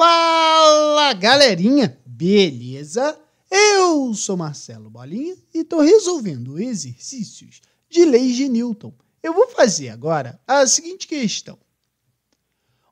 Fala galerinha, beleza? Eu sou Marcelo Bolinha e estou resolvendo exercícios de leis de Newton. Eu vou fazer agora a seguinte questão: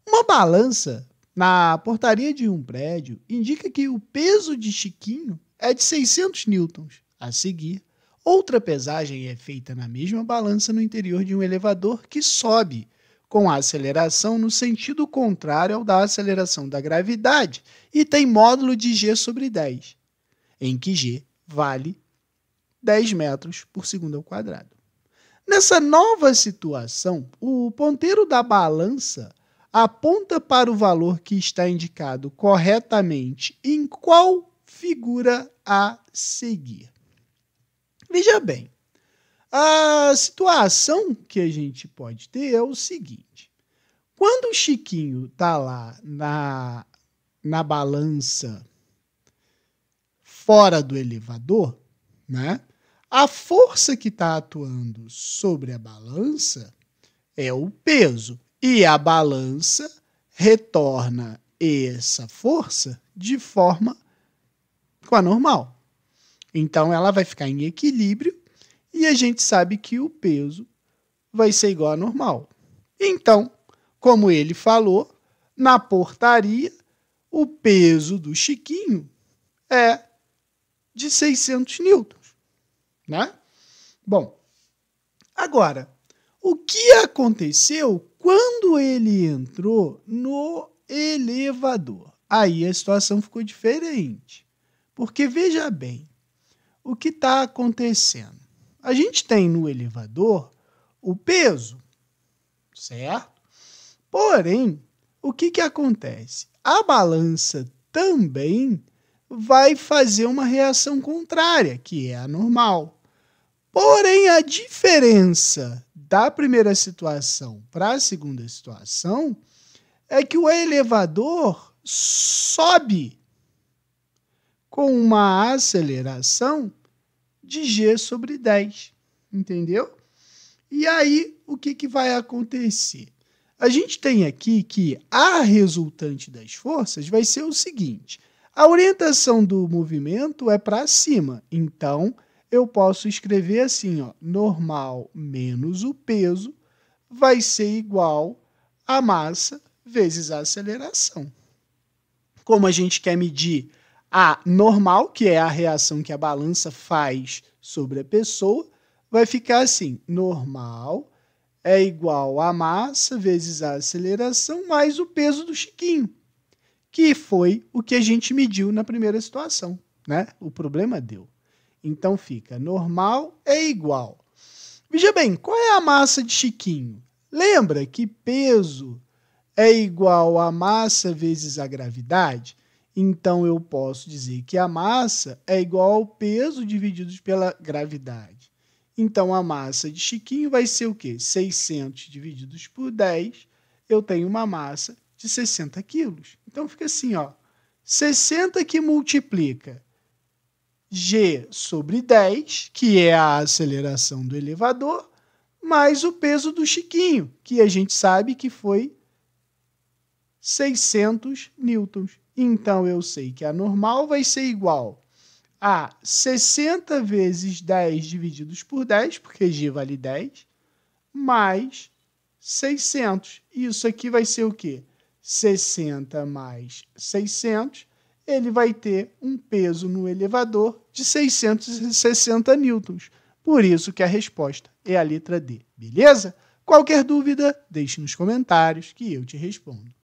Uma balança na portaria de um prédio indica que o peso de Chiquinho é de 600 newtons. A seguir, outra pesagem é feita na mesma balança no interior de um elevador que sobe com a aceleração no sentido contrário ao da aceleração da gravidade e tem módulo de g sobre 10, em que g vale 10 metros por segundo ao quadrado. Nessa nova situação, o ponteiro da balança aponta para o valor que está indicado corretamente em qual figura a seguir. Veja bem, a situação que a gente pode ter é o seguinte: quando o Chiquinho tá lá na, na balança fora do elevador, né? A força que está atuando sobre a balança é o peso. E a balança retorna essa força de forma com a normal. Então ela vai ficar em equilíbrio e a gente sabe que o peso vai ser igual a normal. Então, como ele falou, na portaria, o peso do Chiquinho é de 600 newtons, né? Bom, agora, o que aconteceu quando ele entrou no elevador? Aí a situação ficou diferente, porque veja bem, o que está acontecendo? A gente tem no elevador o peso, certo? Porém, o que, que acontece? A balança também vai fazer uma reação contrária, que é a normal. Porém, a diferença da primeira situação para a segunda situação é que o elevador sobe com uma aceleração de G sobre 10, entendeu? E aí, o que, que vai acontecer? A gente tem aqui que a resultante das forças vai ser o seguinte: a orientação do movimento é para cima, então eu posso escrever assim: ó, normal menos o peso vai ser igual a massa vezes a aceleração. Como a gente quer medir a normal, que é a reação que a balança faz sobre a pessoa, vai ficar assim: normal é igual a massa vezes a aceleração mais o peso do Chiquinho, que foi o que a gente mediu na primeira situação, né? O problema deu. Então fica normal é igual. Veja bem, qual é a massa de Chiquinho? Lembra que peso é igual a massa vezes a gravidade? Então eu posso dizer que a massa é igual ao peso dividido pela gravidade. Então a massa de Chiquinho vai ser o quê? 600 divididos por 10, eu tenho uma massa de 60 quilos. Então fica assim, ó. 60 que multiplica g sobre 10, que é a aceleração do elevador, mais o peso do Chiquinho, que a gente sabe que foi 600 newtons. Então eu sei que a normal vai ser igual a 60 vezes 10 divididos por 10, porque G vale 10, mais 600. Isso aqui vai ser o quê? 60 mais 600, ele vai ter um peso no elevador de 660 newtons. Por isso que a resposta é a letra D, beleza? Qualquer dúvida, deixe nos comentários que eu te respondo.